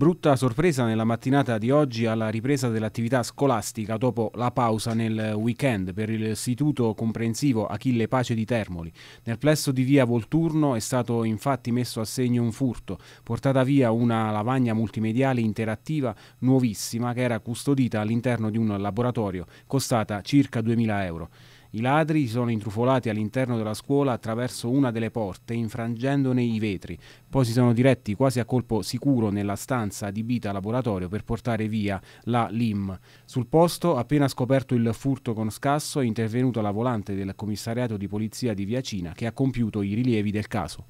Brutta sorpresa nella mattinata di oggi alla ripresa dell'attività scolastica dopo la pausa nel weekend per l'istituto comprensivo Achille Pace di Termoli. Nel plesso di via Volturno è stato infatti messo a segno un furto, portata via una lavagna multimediale interattiva nuovissima che era custodita all'interno di un laboratorio, costata circa 2000 euro. I ladri si sono intrufolati all'interno della scuola attraverso una delle porte, infrangendone i vetri. Poi si sono diretti quasi a colpo sicuro nella stanza adibita a laboratorio per portare via la LIM. Sul posto, appena scoperto il furto con scasso, è intervenuta la volante del commissariato di polizia di Viacina che ha compiuto i rilievi del caso.